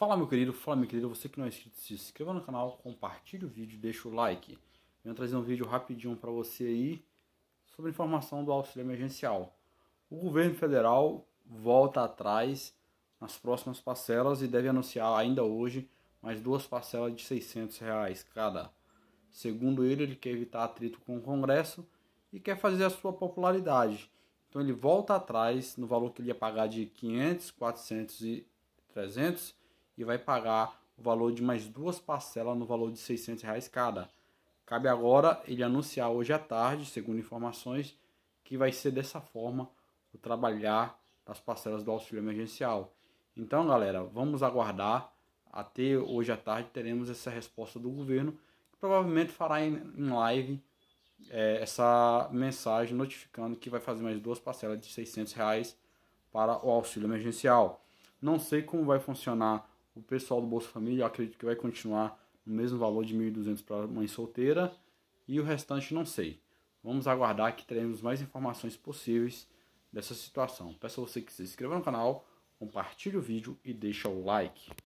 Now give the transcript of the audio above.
Fala meu querido, fala meu querido você que não é inscrito, se inscreva no canal, compartilhe o vídeo, deixa o like. Venho trazer um vídeo rapidinho para você aí sobre informação do auxílio emergencial. O governo federal volta atrás nas próximas parcelas e deve anunciar ainda hoje mais duas parcelas de 600 reais cada. Segundo ele, ele quer evitar atrito com o Congresso e quer fazer a sua popularidade. Então ele volta atrás no valor que ele ia pagar de 500, 400 e 300 e vai pagar o valor de mais duas parcelas no valor de 600 reais cada. Cabe agora ele anunciar hoje à tarde, segundo informações, que vai ser dessa forma o trabalhar das parcelas do auxílio emergencial. Então, galera, vamos aguardar. Até hoje à tarde teremos essa resposta do governo, que provavelmente fará em, live é, essa mensagem notificando que vai fazer mais duas parcelas de 600 reais para o auxílio emergencial. Não sei como vai funcionar o pessoal do Bolsa Família, eu acredito que vai continuar no mesmo valor de 1.200 para mãe solteira. E o restante não sei. Vamos aguardar que teremos mais informações possíveis dessa situação. Peço a você que se inscreva no canal, compartilhe o vídeo e deixe o like.